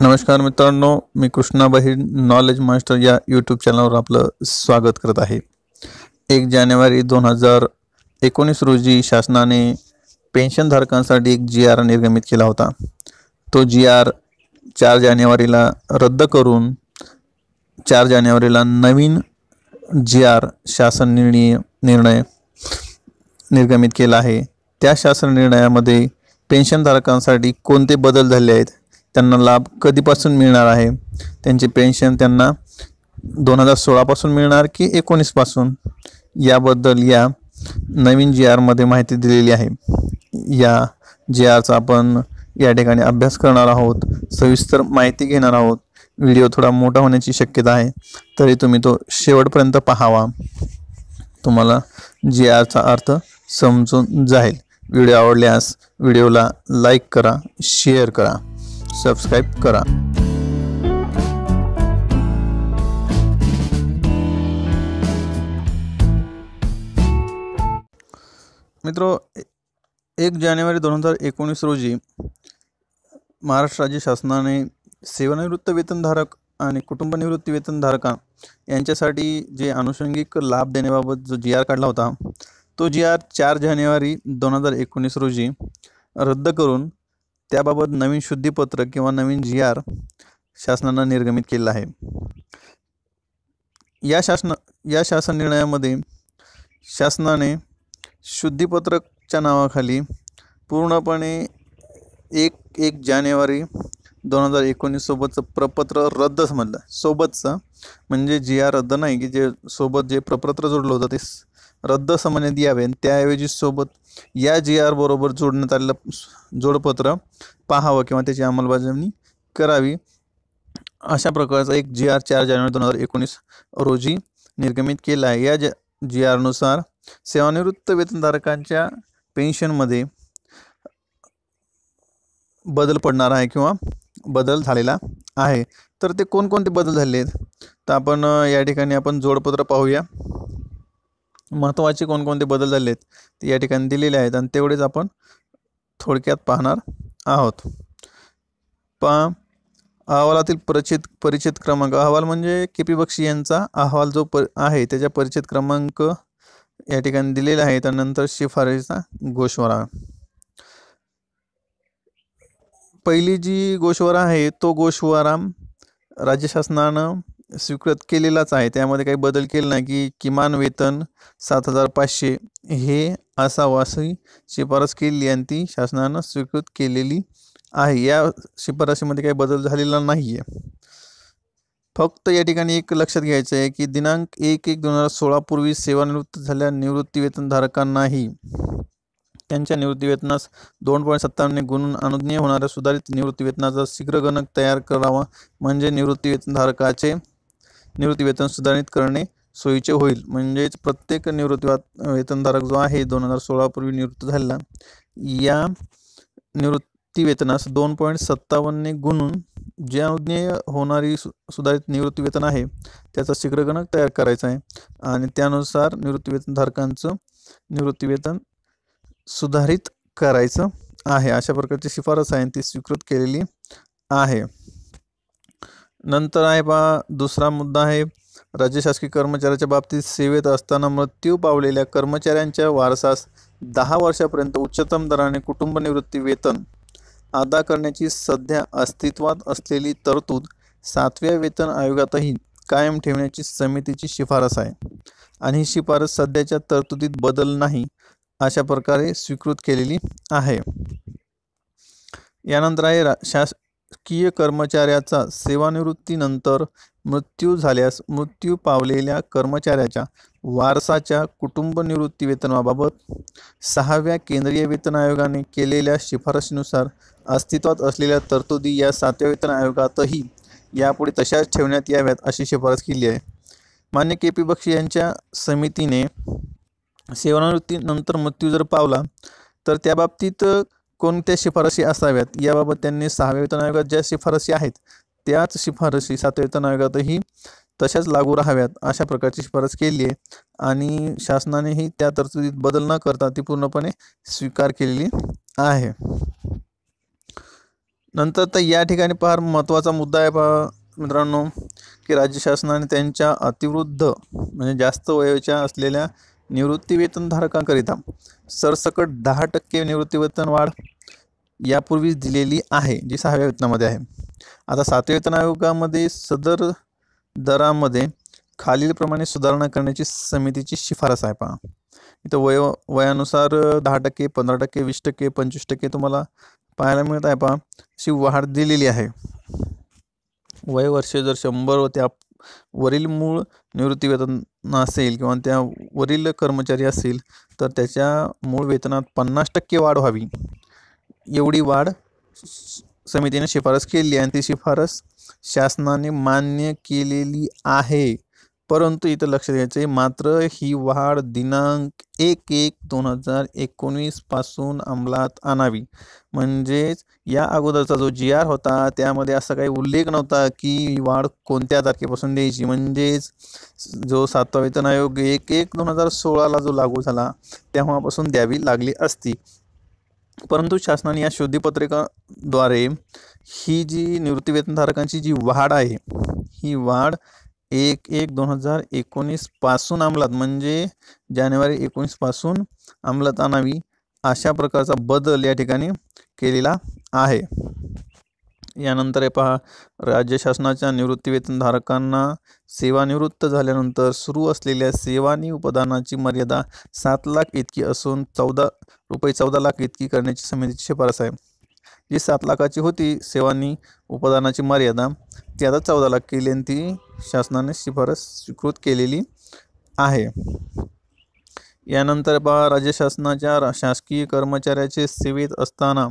नमस्कार मित्रांनो मी कृष्णा नॉलेज मास्टर या यूट्यूब चॅनलवर आपलं स्वागत करत आहे एक जानेवारी दोन हजार एकोणीस रोजी शासनाने पेन्शनधारकांसाठी एक जी आर निर्गमित केला होता तो जी आर चार जानेवारीला रद्द करून चार जानेवारीला नवीन जी आर शासन निर्णय निर्णय निर्गमित केला आहे त्या शासन निर्णयामध्ये पेन्शनधारकांसाठी कोणते बदल झाले आहेत त्यांना लाभ कधीपासून मिळणार आहे त्यांची पेन्शन त्यांना दोन हजार सोळापासून मिळणार की एकोणीसपासून याबद्दल या नवीन जी आरमध्ये माहिती दिलेली आहे या जे आरचा आपण या ठिकाणी अभ्यास करणार आहोत सविस्तर माहिती घेणार आहोत व्हिडिओ थोडा मोठा होण्याची शक्यता आहे तरी तुम्ही तो शेवटपर्यंत पाहावा तुम्हाला जी आरचा अर्थ समजून जाईल व्हिडिओ आवडल्यास व्हिडिओला लाईक करा शेअर करा सबस्क्राईब करा मित्रो एक जानेवारी दोन हजार एकोणीस रोजी महाराष्ट्र राज्य शासनाने सेवानिवृत्त वेतनधारक आणि कुटुंबनिवृत्ती वेतनधारका यांच्यासाठी जे आनुषंगिक लाभ देण्याबाबत जो जी आर काढला होता तो जी आर चार जानेवारी दोन हजार एकोणीस रोजी रद्द करून त्याबाबत नवीन शुद्धीपत्रक किंवा नवीन जी आर शासनानं निर्गमित केलं आहे या शासन या शासन निर्णयामध्ये शासनाने शुद्धीपत्रकच्या नावाखाली पूर्णपणे एक एक जानेवारी दोन हजार एकोणीससोबतचं प्रपत्र रद्द समजलं सोबतचं म्हणजे जी आर रद्द नाही की जे सोबत जे प्रपत्र जोडलं होतं ते रद्द समन्यात यावे त्याऐवजी सोबत या जी आर बरोबर जोडण्यात आलेलं जोडपत्र पाहावं किंवा त्याची अंमलबजावणी करावी अशा प्रकारचा एक जी आर चार जानेवारी दोन हजार एकोणीस रोजी निर्गमित केला आहे या जी आरनुसार सेवानिवृत्त वेतनधारकांच्या पेन्शनमध्ये बदल पडणार आहे किंवा बदल झालेला आहे तर ते कोणकोणते बदल झाले आहेत तर आपण या ठिकाणी आपण जोडपत्र पाहूया महत्त्वाचे कोणकोणते बदल झाले आहेत ते या ठिकाणी दिलेले आहेत आणि तेवढेच आपण थोडक्यात पाहणार आहोत पा अहवालातील परिचित परिचित क्रमांक अहवाल म्हणजे के पी बक्षी यांचा अहवाल जो पर आहे त्याच्या परिचित क्रमांक या ठिकाणी दिलेला आहे त्यानंतर शिफारशीचा गोशवारा पहिली जी गोशवारा आहे तो गोशवारा राज्य शासनानं स्वीकृत केलेलाच आहे त्यामध्ये काही बदल केला नाही की किमान वेतन सात हजार पाचशे हे असावं अशी शिफारस केली आणि ती शासनानं स्वीकृत केलेली आहे या शिफारशीमध्ये काही बदल झालेला नाही आहे फक्त या ठिकाणी एक लक्षात घ्यायचं आहे की दिनांक एक एक दोन हजार सोळापूर्वी सेवानिवृत्त झाल्या निवृत्तीवेतनधारकांनाही त्यांच्या निवृत्तीवेतनास दोन पॉईंट सत्तावन्न गुणून अनुज्ञेय होणाऱ्या सुधारित निवृत्तीवेतनाचा शीघ्रगणक तयार करावा म्हणजे निवृत्तीवेतनधारकाचे निवृत्तीवेतन सुधारित करणे सोयीचे होईल म्हणजेच प्रत्येक निवृत्ती वेतनधारक जो आहे दोन हजार सोळापूर्वी निवृत्त झालेला या निवृत्तीवेतनास दोन पॉईंट सत्तावन्नने गुणून जे होणारी सुधारित सुधारित निवृत्तीवेतन आहे त्याचा शीघ्रगणक तयार करायचा आहे आणि त्यानुसार निवृत्तीवेतनधारकांचं निवृत्तीवेतन सुधारित करायचं आहे अशा प्रकारची शिफारस आहे ती स्वीकृत केलेली आहे नंतर आहे पहा दुसरा मुद्दा आहे राज्य शासकीय कर्मचाऱ्याच्या बाबतीत सेवेत असताना मृत्यू पावलेल्या कर्मचाऱ्यांच्या वारसास दहा वर्षापर्यंत उच्चतम दराने कुटुंबनिवृत्ती वेतन अदा करण्याची सध्या अस्तित्वात असलेली तरतूद सातव्या वेतन आयोगातही कायम ठेवण्याची समितीची शिफारस आहे आणि ही शिफारस सध्याच्या तरतुदीत बदल नाही अशा प्रकारे स्वीकृत केलेली आहे यानंतर आहे रा शास शासकीय कर्मचाऱ्याचा सेवानिवृत्तीनंतर मृत्यू झाल्यास मृत्यू पावलेल्या कर्मचाऱ्याच्या वारसाच्या कुटुंबनिवृत्ती वेतनाबाबत सहाव्या केंद्रीय वेतन आयोगाने केलेल्या शिफारशीनुसार अस्तित्वात असलेल्या तरतुदी या सातव्या वेतन आयोगातही यापुढे तशाच ठेवण्यात याव्यात अशी शिफारस केली आहे मान्य के पी बक्षी यांच्या समितीने सेवानिवृत्तीनंतर मृत्यू जर पावला तर त्याबाबतीत कोणत्या शिफारशी असाव्यात याबाबत त्यांनी सहाव्या वेतन आयोगात ज्या शिफारशी आहेत त्याच शिफारशी सातव्या वेतन आयोगातही तशाच लागू राहाव्यात अशा प्रकारची शिफारस केली आहे आणि शासनानेही त्या तरतुदीत बदल न करता ती पूर्णपणे स्वीकार केलेली आहे नंतर तर या ठिकाणी फार महत्त्वाचा मुद्दा आहे पहा मित्रांनो की राज्य शासनाने त्यांच्या अतिवृद्ध म्हणजे जास्त वयाच्या असलेल्या निवृत्तीवेतनधारकांकरिता सरसकट दहा टक्के निवृत्तीवेतन वाढ यापूर्वीच दिलेली आहे जी सहाव्या वेतनामध्ये आहे आता सातव्या वेतन आयोगामध्ये सदर दरामध्ये खालीलप्रमाणे सुधारणा करण्याची समितीची शिफारस आहे पहा इथं वय वयानुसार दहा टक्के पंधरा टक्के वीस टक्के पंचवीस टक्के तुम्हाला पाहायला मिळत आहे पहा अशी वाढ दिलेली आहे वयवर्ष जर शंभर व त्या वरील मूळ निवृत्तीवेतन असेल किंवा त्या वरील कर्मचारी असेल तर त्याच्या मूळ वेतनात पन्नास टक्के वाढ व्हावी एवढी वाढ समितीने शिफारस केली आणि ती शिफारस शासनाने मान्य केलेली आहे परंतु इथं लक्ष द्यायचं आहे मात्र ही वाढ दिनांक एक एक दोन हजार एकोणवीसपासून अंमलात आणावी म्हणजेच या अगोदरचा जो जी आर होता त्यामध्ये असा काही उल्लेख नव्हता की वाढ कोणत्या तारखेपासून द्यायची म्हणजेच जो सातवा वेतन आयोग एक एक दोन हजार सोळाला जो लागू झाला तेव्हापासून द्यावी लागली असती परंतु शासनाने या शोधीपत्रिकाद्वारे ही जी निवृत्तीवेतनधारकांची जी वाढ आहे ही वाढ एक एक दोन हजार पासून अंमलात म्हणजे जानेवारी पासून अंमलात आणावी अशा प्रकारचा बदल या ठिकाणी केलेला आहे यानंतर हे पहा राज्य शासनाच्या निवृत्तीवेतनधारकांना सेवानिवृत्त झाल्यानंतर सुरू असलेल्या सेवानी उपदानाची मर्यादा सात लाख इतकी असून चौदा रुपये चौदा लाख इतकी करण्याची समितीची शिफारस आहे जी सात लाखाची होती सेवानी उपदानाची मर्यादा ती आता चौदा लाख केली आणि ती शासनाने शिफारस स्वीकृत केलेली आहे यानंतर पहा राज्य शासनाच्या शासकीय कर्मचाऱ्याचे सेवेत असताना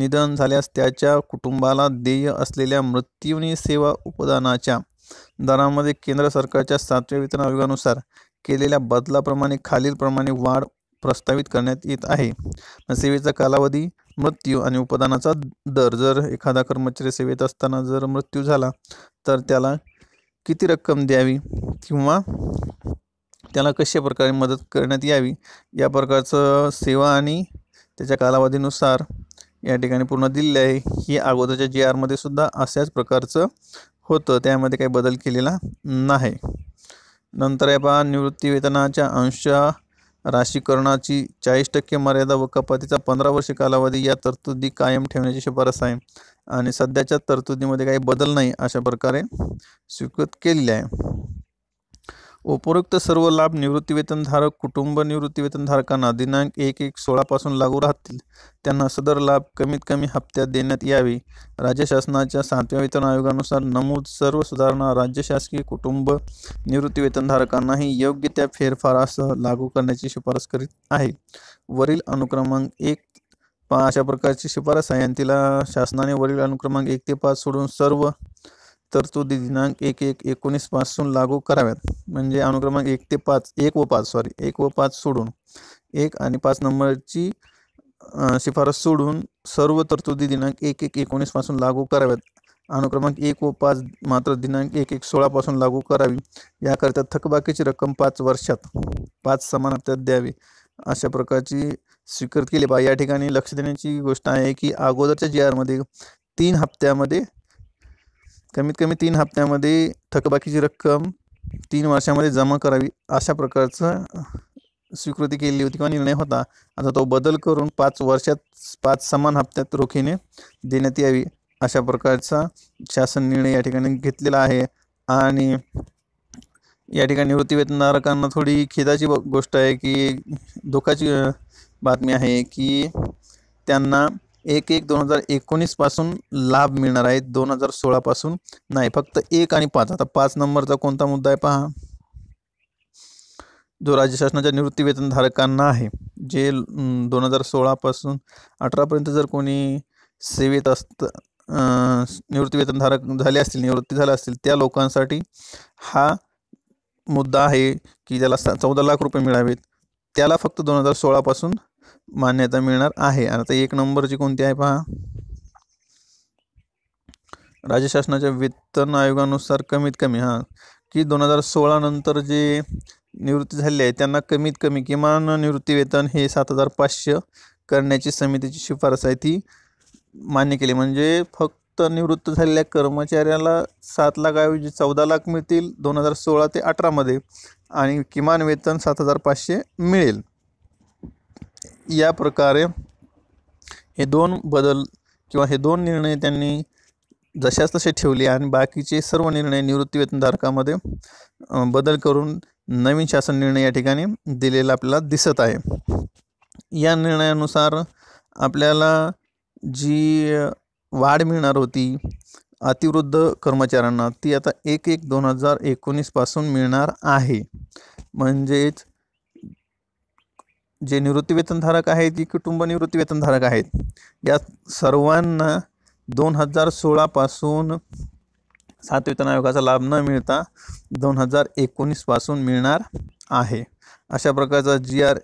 निधन झाल्यास त्याच्या कुटुंबाला देय असलेल्या मृत्यूनी सेवा उपदानाच्या दरामध्ये केंद्र सरकारच्या सातव्या वेतन आयोगानुसार केलेल्या बदलाप्रमाणे खालीलप्रमाणे वाढ प्रस्तावित करण्यात येत आहे सेवेचा कालावधी मृत्यू आणि उपदानाचा दर जर एखादा कर्मचारी सेवेत असताना जर मृत्यू झाला तर त्याला किती रक्कम द्यावी किंवा त्याला कशा प्रकारे मदत करण्यात यावी या प्रकारचं सेवा आणि त्याच्या कालावधीनुसार या ठिकाणी पूर्ण दिलेले आहे हे अगोदरच्या जी आरमध्ये सुद्धा अशाच प्रकारचं होतं त्यामध्ये काही बदल केलेला नाही नंतर या पहा निवृत्ती वेतनाच्या अंशा राशीकरणाची चाळीस टक्के मर्यादा व कपातीचा पंधरा वर्ष कालावधी या तरतुदी कायम ठेवण्याची शिफारस आहे आणि सध्याच्या तरतुदीमध्ये काही बदल नाही अशा प्रकारे स्वीकृत केलेली आहे उपरोक्त सर्व लाभ निवृत्तीवेतनधारक कुटुंब निवृत्तीवेतनधारकांना दिनांक एक एक सोळापासून लागू राहतील त्यांना सदर लाभ कमीत कमी हप्त्यात देण्यात यावे राज्य शासनाच्या सातव्या वेतन आयोगानुसार नमूद सर्व सुधारणा राज्य शासकीय कुटुंब निवृत्तीवेतनधारकांनाही योग्य त्या फेरफारासह लागू करण्याची शिफारस करीत आहे वरील अनुक्रमांक एक पा अशा प्रकारची शिफारस आहे आणि तिला शासनाने वरील अनुक्रमांक एक ते पाच सोडून सर्व तरतुदी दिनांक एक एक एकोणीस पासून लागू कराव्यात म्हणजे अनुक्रमांक एक ते पाच एक व पाच सॉरी एक व पाच सोडून एक आणि पाच नंबरची शिफारस सोडून सर्व तरतुदी दिनांक एक एक एकोणीस पासून लागू कराव्यात अनुक्रमांक एक व पाच मात्र दिनांक एक एक सोळापासून लागू करावी याकरिता थकबाकीची रक्कम पाच वर्षात पाच समान हप्त्यात द्यावी अशा प्रकारची स्वीकृत केली पाहिजे या ठिकाणी लक्ष देण्याची गोष्ट आहे की अगोदरच्या जी आरमध्ये तीन हप्त्यामध्ये कमीत कमी तीन हप्त्यामध्ये थकबाकीची रक्कम तीन वर्षामध्ये जमा करावी अशा प्रकारचं स्वीकृती केली होती किंवा निर्णय होता आता तो बदल करून पाच वर्षात पाच समान हप्त्यात रोखीने देण्यात यावी अशा प्रकारचा शासन निर्णय या ठिकाणी घेतलेला आहे आणि या ठिकाणी वृत्तीवेतनधारकांना थोडी खेदाची गोष्ट आहे की धोकाची बातमी आहे की त्यांना एक एक दोन हजार पासून लाभ मिळणार आहे दोन हजार पासून नाही फक्त एक आणि पाच आता पाच नंबरचा कोणता मुद्दा आहे पहा जो राज्य शासनाच्या धारकांना आहे जे दोन हजार सोळापासून अठरापर्यंत जर कोणी सेवेत असतं निवृत्तीवेतनधारक झाले असतील निवृत्ती झाल्या असतील त्या लोकांसाठी हा मुद्दा आहे की ज्याला चौदा लाख रुपये मिळावेत त्याला फक्त दोन हजार सोळापासून मान्यता मिळणार आहे आता एक नंबरची कोणती आहे पहा राज्य शासनाच्या वेतन आयोगानुसार कमीत कमी हां की दोन हजार सोळा नंतर जे निवृत्ती झाली आहे त्यांना कमीत कमी किमान निवृत्ती वेतन हे सात हजार पाचशे करण्याची समितीची शिफारस आहे ती मान्य केली म्हणजे फक्त निवृत्त झालेल्या कर्मचाऱ्याला सात लाखाऐवजी चौदा लाख मिळतील दोन हजार सोळा ते अठरामध्ये आणि किमान वेतन सात हजार पाचशे मिळेल या प्रकारे हे दोन बदल किंवा हे दोन निर्णय त्यांनी जशाच तसे ठेवले आणि बाकीचे सर्व निर्णय निवृत्तीवेतनधारकामध्ये बदल करून नवीन शासन निर्णय या ठिकाणी दिलेला आपल्याला दिसत आहे या निर्णयानुसार आपल्याला जी वाढ मिळणार होती अतिवृद्ध कर्मचाऱ्यांना ती आता एक एक दोन हजार एकोणीसपासून मिळणार आहे म्हणजेच जे निवृत्तीवेतनधारक आहेत जी कुटुंब निवृत्तीवेतनधारक आहेत या सर्वांना दोन हजार सोळापासून सात वेतन आयोगाचा लाभ न मिळता दोन हजार एकोणीसपासून मिळणार आहे अशा प्रकारचा जी आर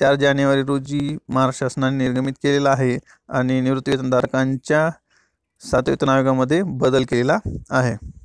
चार जानेवारी रोजी महाराष्ट्र शासनाने निर्गमित केलेला आहे आणि निवृत्तीवेतनधारकांच्या सातवेतन आयोगामध्ये बदल केलेला आहे